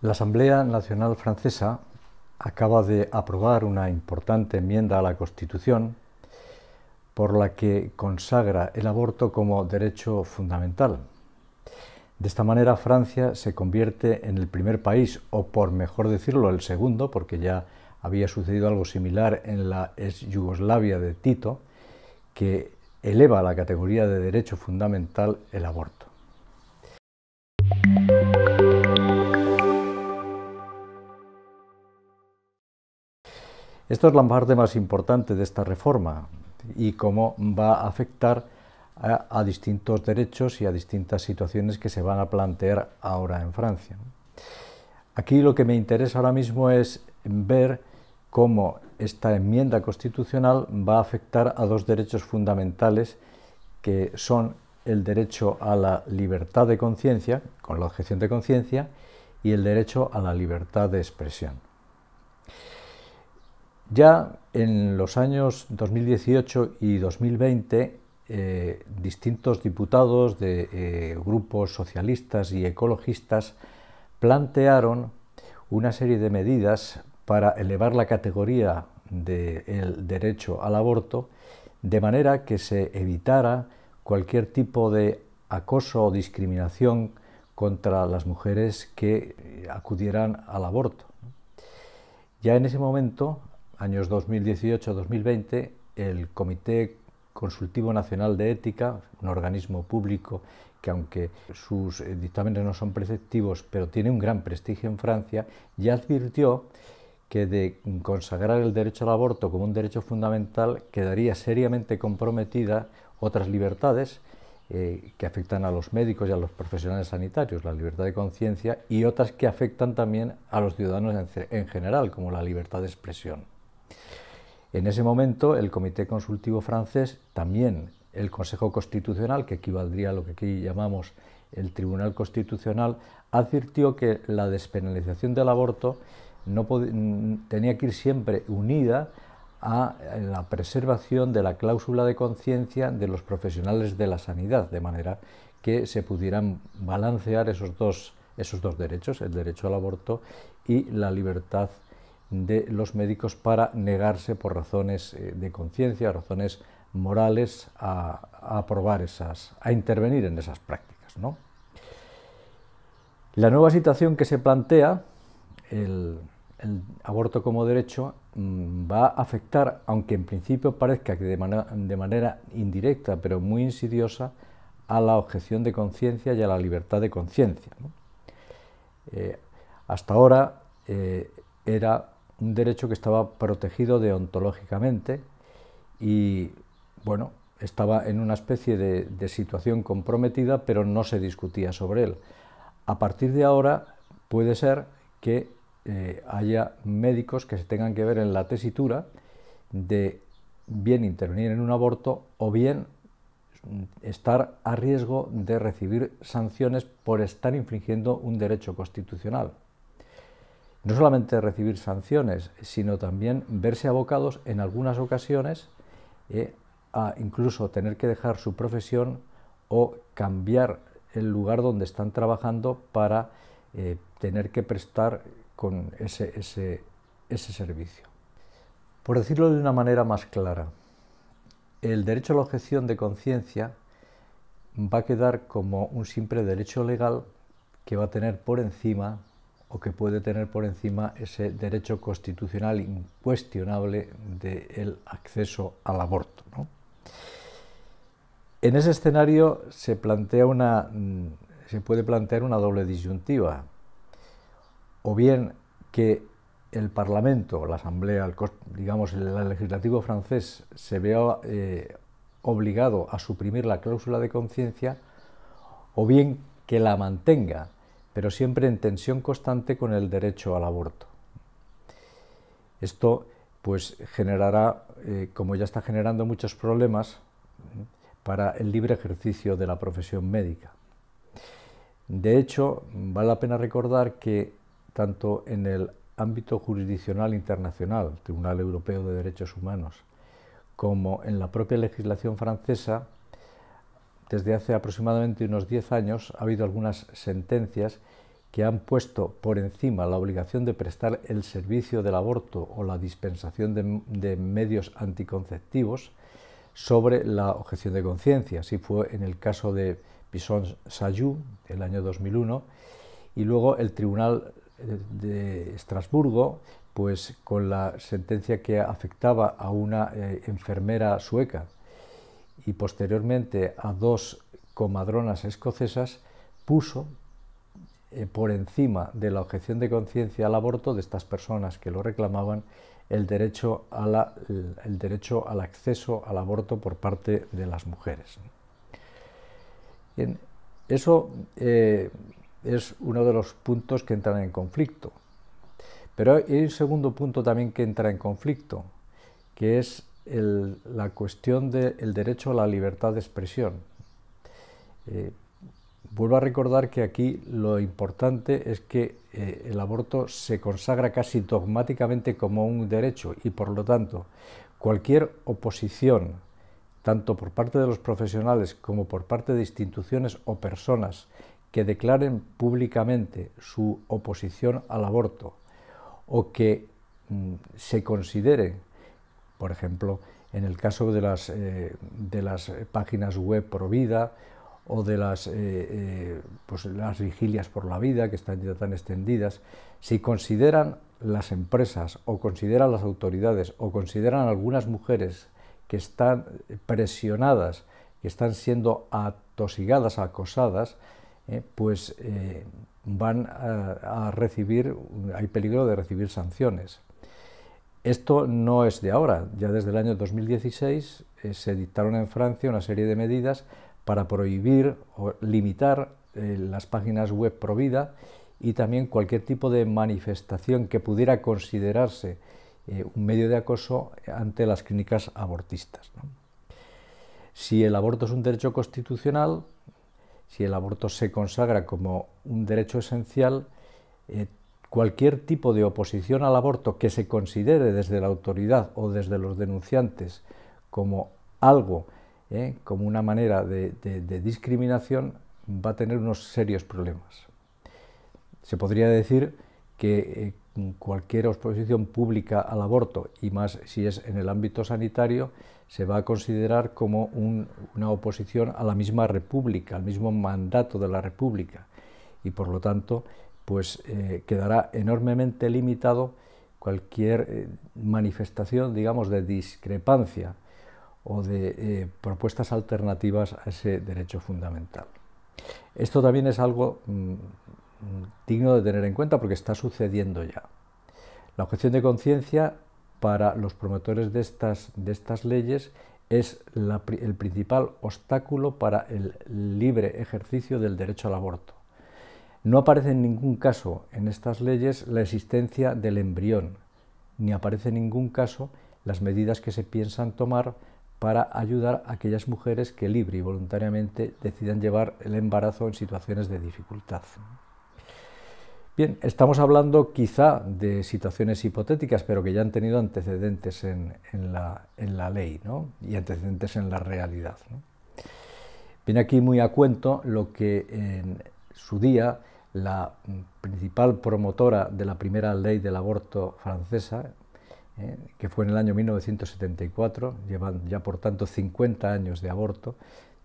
La Asamblea Nacional Francesa acaba de aprobar una importante enmienda a la Constitución por la que consagra el aborto como derecho fundamental. De esta manera Francia se convierte en el primer país, o por mejor decirlo, el segundo, porque ya había sucedido algo similar en la ex Yugoslavia de Tito, que eleva a la categoría de derecho fundamental el aborto. Esto es la parte más importante de esta reforma y cómo va a afectar a, a distintos derechos y a distintas situaciones que se van a plantear ahora en Francia. Aquí lo que me interesa ahora mismo es ver cómo esta enmienda constitucional va a afectar a dos derechos fundamentales que son el derecho a la libertad de conciencia, con la objeción de conciencia, y el derecho a la libertad de expresión. Ya en los años 2018 y 2020, eh, distintos diputados de eh, grupos socialistas y ecologistas plantearon una serie de medidas para elevar la categoría del derecho al aborto de manera que se evitara cualquier tipo de acoso o discriminación contra las mujeres que acudieran al aborto. Ya en ese momento años 2018-2020, el Comité Consultivo Nacional de Ética, un organismo público que aunque sus eh, dictámenes no son preceptivos, pero tiene un gran prestigio en Francia, ya advirtió que de consagrar el derecho al aborto como un derecho fundamental quedaría seriamente comprometida otras libertades eh, que afectan a los médicos y a los profesionales sanitarios, la libertad de conciencia, y otras que afectan también a los ciudadanos en general, como la libertad de expresión. En ese momento, el Comité Consultivo francés, también el Consejo Constitucional, que equivaldría a lo que aquí llamamos el Tribunal Constitucional, advirtió que la despenalización del aborto no tenía que ir siempre unida a la preservación de la cláusula de conciencia de los profesionales de la sanidad, de manera que se pudieran balancear esos dos, esos dos derechos, el derecho al aborto y la libertad de los médicos para negarse por razones eh, de conciencia, razones morales, a, aprobar esas, a intervenir en esas prácticas. La nueva situación que se plantea, el, aborto como derecho, mm, va a afectar, aunque en principio parezca que de, manera indirecta, pero muy insidiosa, a la objeción de conciencia y a la libertad de conciencia. Eh, hasta ahora eh, era un derecho que estaba protegido deontológicamente y, bueno, estaba en una especie de, situación comprometida, pero no se discutía sobre él. A partir de ahora puede ser que eh, haya médicos que se tengan que ver en la tesitura de bien intervenir en un aborto o bien mm, estar a riesgo de recibir sanciones por estar infringiendo un derecho constitucional no solamente recibir sanciones, sino también verse abocados en algunas ocasiones eh, a incluso tener que dejar su profesión o cambiar el lugar donde están trabajando para eh, tener que prestar con ese servicio. Por decirlo de una manera más clara, el derecho a la objeción de conciencia va a quedar como un simple derecho legal que va a tener por encima o que puede tener por encima ese derecho constitucional incuestionable del acceso al aborto. En ese escenario se, plantea una, mm, se puede plantear una doble disyuntiva, o bien que el Parlamento, la Asamblea, digamos el legislativo francés se vea eh, obligado a suprimir la cláusula de conciencia, o bien que la mantenga pero siempre en tensión constante con el derecho al aborto. Esto pues generará, eh, como ya está generando muchos problemas, para el libre ejercicio de la profesión médica. De hecho, vale la pena recordar que tanto en el ámbito jurisdiccional internacional, Tribunal Europeo de Derechos Humanos, como en la propia legislación francesa, desde hace aproximadamente unos 10 años ha habido algunas sentencias que han puesto por encima la obligación de prestar el servicio del aborto o la dispensación de, medios anticonceptivos sobre la objeción de conciencia. Así fue en el caso de Pison Sayú, del año 2001, y luego el Tribunal de Estrasburgo, pues con la sentencia que afectaba a una eh, enfermera sueca, y posteriormente a dos comadronas escocesas, puso eh, por encima de la objeción de conciencia al aborto de estas personas que lo reclamaban el derecho, el derecho al acceso al aborto por parte de las mujeres. eso eh, es uno de los puntos que entran en conflicto. Pero hay un segundo punto también que entra en conflicto, que es la cuestión del derecho a la libertad de expresión. Eh, vuelvo a recordar que aquí lo importante es que eh, el aborto se consagra casi dogmáticamente como un derecho y por lo tanto cualquier oposición, tanto por parte de los profesionales como por parte de instituciones o personas que declaren públicamente su oposición al aborto o que mm, se considere por ejemplo, en el caso de las, eh, de las páginas web pro vida o de las, eh, eh, pues las vigilias por la vida que están ya tan extendidas, si consideran las empresas o consideran las autoridades o consideran algunas mujeres que están presionadas, que están siendo atosigadas, acosadas, pues van a recibir, hay peligro de recibir sanciones. Esto no es de ahora, ya desde el año 2016 eh, se dictaron en Francia una serie de medidas para prohibir o limitar eh, las páginas web provida y también cualquier tipo de manifestación que pudiera considerarse eh, un medio de acoso ante las clínicas abortistas. Si el aborto es un derecho constitucional, si el aborto se consagra como un derecho esencial, cualquier tipo de oposición al aborto que se considere desde la autoridad o desde los denunciantes como algo, ¿eh? como una manera de, discriminación, va a tener unos serios problemas. Se podría decir que eh, cualquier oposición pública al aborto, y más si es en el ámbito sanitario, se va a considerar como una oposición a la misma república, al mismo mandato de la república, y por lo tanto pues eh, quedará enormemente limitado cualquier eh, manifestación, digamos, de discrepancia o de eh, propuestas alternativas a ese derecho fundamental. Esto también es algo mm, digno de tener en cuenta porque está sucediendo ya. La objeción de conciencia para los promotores de estas, de estas leyes es el principal obstáculo para el libre ejercicio del derecho al aborto. No aparece en ningún caso en estas leyes la existencia del embrión, ni aparece en ningún caso las medidas que se piensan tomar para ayudar a aquellas mujeres que libre y voluntariamente decidan llevar el embarazo en situaciones de dificultad. Bien, estamos hablando quizá de situaciones hipotéticas, pero que ya han tenido antecedentes en, la, ley y antecedentes en la realidad. Viene aquí muy a cuento lo que en, su día la principal promotora de la primera ley del aborto francesa, eh, que fue en el año 1974, llevan ya por tanto 50 años de aborto,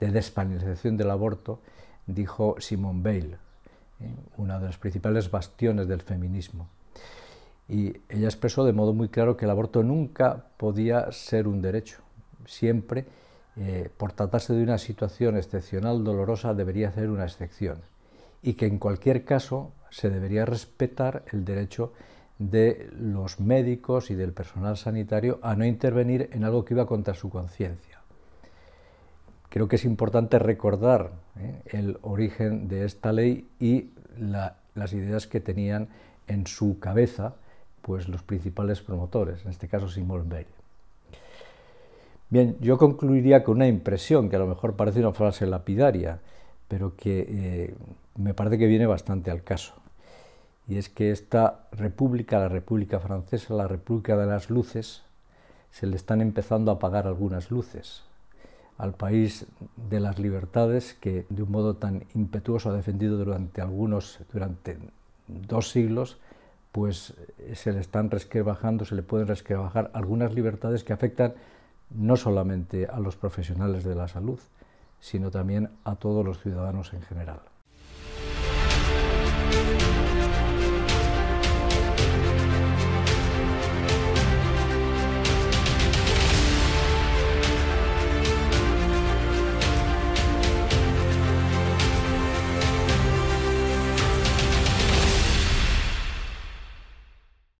de despenalización del aborto, dijo Simone Weil, eh, una de las principales bastiones del feminismo. Y ella expresó de modo muy claro que el aborto nunca podía ser un derecho, siempre, eh, por tratarse de una situación excepcional, dolorosa, debería ser una excepción y que en cualquier caso se debería respetar el derecho de los médicos y del personal sanitario a no intervenir en algo que iba contra su conciencia. Creo que es importante recordar ¿eh? el origen de esta ley y las ideas que tenían en su cabeza pues, los principales promotores, en este caso simon Weil. Bien, yo concluiría con una impresión que a lo mejor parece una frase lapidaria, pero que eh, me parece que viene bastante al caso. Y es que esta república, la República Francesa, la República de las Luces, se le están empezando a apagar algunas luces al país de las libertades que de un modo tan impetuoso ha defendido durante algunos, durante dos siglos, pues eh, se le están resquebajando, se le pueden resquebajar algunas libertades que afectan no solamente a los profesionales de la salud, sino también a todos los ciudadanos en general.